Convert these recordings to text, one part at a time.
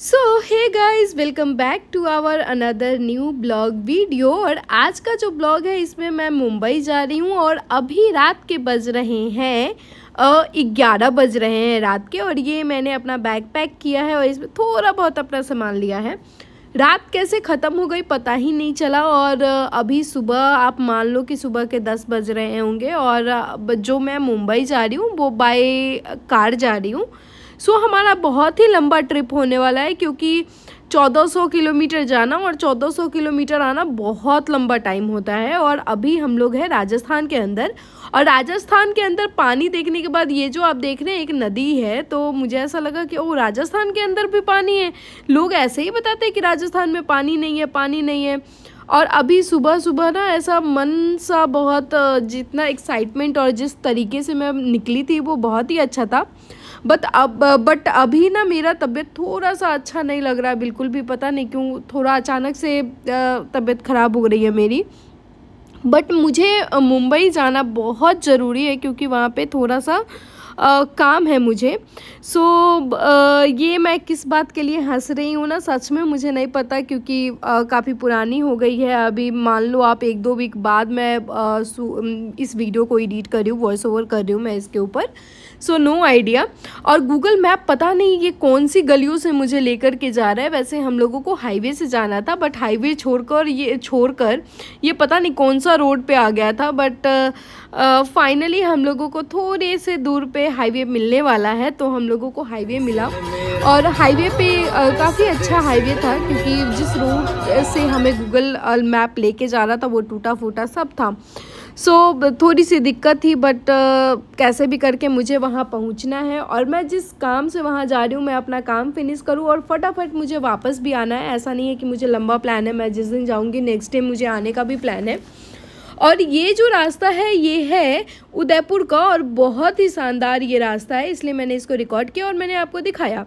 so hey guys welcome back to our another new blog video और आज का जो ब्लॉग है इसमें मैं मुंबई जा रही हूँ और अभी रात के बज रहे हैं ग्यारह बज रहे हैं रात के और ये मैंने अपना बैग पैक किया है और इसमें थोड़ा बहुत अपना सामान लिया है रात कैसे ख़त्म हो गई पता ही नहीं चला और अभी सुबह आप मान लो कि सुबह के दस बज रहे होंगे और जो मैं मुंबई जा रही हूँ वो बाय कार जा रही हूँ सो so, हमारा बहुत ही लंबा ट्रिप होने वाला है क्योंकि 1400 किलोमीटर जाना और 1400 किलोमीटर आना बहुत लंबा टाइम होता है और अभी हम लोग हैं राजस्थान के अंदर और राजस्थान के अंदर पानी देखने के बाद ये जो आप देख रहे हैं एक नदी है तो मुझे ऐसा लगा कि ओ राजस्थान के अंदर भी पानी है लोग ऐसे ही बताते हैं कि राजस्थान में पानी नहीं है पानी नहीं है और अभी सुबह सुबह ना ऐसा मन सा बहुत जितना एक्साइटमेंट और जिस तरीके से मैं निकली थी वो बहुत ही अच्छा था बट अब बट अभी ना मेरा तबीयत थोड़ा सा अच्छा नहीं लग रहा है बिल्कुल भी पता नहीं क्यों थोड़ा अचानक से तबीयत ख़राब हो रही है मेरी बट मुझे मुंबई जाना बहुत ज़रूरी है क्योंकि वहाँ पे थोड़ा सा आ, काम है मुझे सो आ, ये मैं किस बात के लिए हंस रही हूँ ना सच में मुझे नहीं पता क्योंकि काफ़ी पुरानी हो गई है अभी मान लो आप एक दो वीक बाद मैं आ, इस वीडियो को एडिट कर रही हूँ वॉइस ओवर कर रही हूँ मैं इसके ऊपर सो नो आइडिया और गूगल मैप पता नहीं ये कौन सी गलियों से मुझे लेकर के जा रहा है वैसे हम लोगों को हाईवे से जाना था बट हाईवे छोड़कर ये छोड़कर ये पता नहीं कौन सा रोड पे आ गया था बट फाइनली हम लोगों को थोड़े से दूर पे में हाईवे मिलने वाला है तो हम लोगों को हाईवे मिला और हाईवे पे काफ़ी अच्छा हाईवे था क्योंकि जिस रूट से हमें गूगल मैप लेके जा रहा था वो टूटा फूटा सब था सो so, थोड़ी सी दिक्कत थी बट uh, कैसे भी करके मुझे वहाँ पहुँचना है और मैं जिस काम से वहाँ जा रही हूँ मैं अपना काम फिनिश करूँ और फटाफट मुझे वापस भी आना है ऐसा नहीं है कि मुझे लंबा प्लान है मैं जिस दिन जाऊँगी नेक्स्ट डे मुझे आने का भी प्लान है और ये जो रास्ता है ये है उदयपुर का और बहुत ही शानदार ये रास्ता है इसलिए मैंने इसको रिकॉर्ड किया और मैंने आपको दिखाया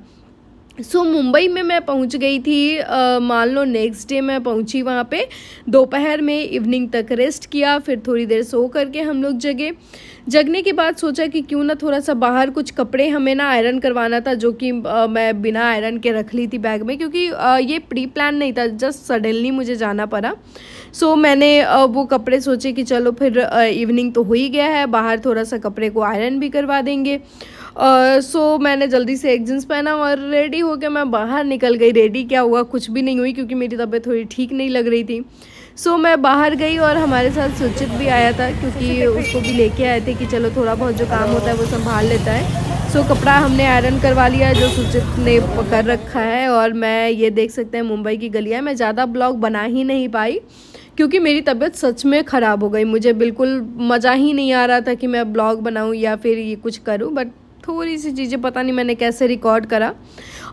सो so, मुंबई में मैं पहुंच गई थी मान लो नेक्स्ट डे मैं पहुंची वहाँ पे दोपहर में इवनिंग तक रेस्ट किया फिर थोड़ी देर सो करके हम लोग जगे जगने के बाद सोचा कि क्यों ना थोड़ा सा बाहर कुछ कपड़े हमें ना आयरन करवाना था जो कि मैं बिना आयरन के रख ली थी बैग में क्योंकि आ, ये प्री प्लान नहीं था जस्ट सडनली मुझे जाना पड़ा सो मैंने वो कपड़े सोचे कि चलो फिर इवनिंग तो हो ही गया है बाहर थोड़ा सा कपड़े को आयरन भी करवा देंगे सो uh, so, मैंने जल्दी से एक जींस पहना और रेडी होकर मैं बाहर निकल गई रेडी क्या हुआ कुछ भी नहीं हुई क्योंकि मेरी तबीयत थोड़ी ठीक नहीं लग रही थी सो so, मैं बाहर गई और हमारे साथ सुचित भी आया था क्योंकि उसको भी लेके आए थे कि चलो थोड़ा बहुत जो काम होता है वो संभाल लेता है सो so, कपड़ा हमने आयरन करवा लिया है जो सुचित ने पकड़ रखा है और मैं ये देख सकते हैं मुंबई की गलियाँ मैं ज़्यादा ब्लॉग बना ही नहीं पाई क्योंकि मेरी तबीयत सच में ख़राब हो गई मुझे बिल्कुल मज़ा ही नहीं आ रहा था कि मैं ब्लॉग बनाऊँ या फिर ये कुछ करूँ बट थोड़ी सी चीज़ें पता नहीं मैंने कैसे रिकॉर्ड करा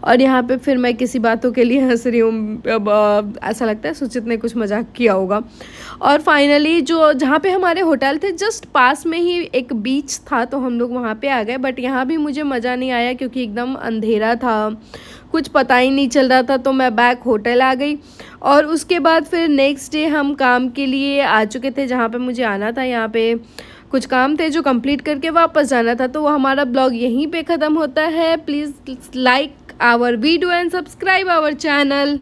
और यहाँ पे फिर मैं किसी बातों के लिए हंस रही हूँ ऐसा लगता है सुचित ने कुछ मजाक किया होगा और फाइनली जो जहाँ पे हमारे होटल थे जस्ट पास में ही एक बीच था तो हम लोग वहाँ पे आ गए बट यहाँ भी मुझे मज़ा नहीं आया क्योंकि एकदम अंधेरा था कुछ पता ही नहीं चल रहा था तो मैं बैक होटल आ गई और उसके बाद फिर नेक्स्ट डे हम काम के लिए आ चुके थे जहाँ पर मुझे आना था यहाँ पे कुछ काम थे जो कंप्लीट करके वापस जाना था तो वो हमारा ब्लॉग यहीं पे ख़त्म होता है please like our video and subscribe our channel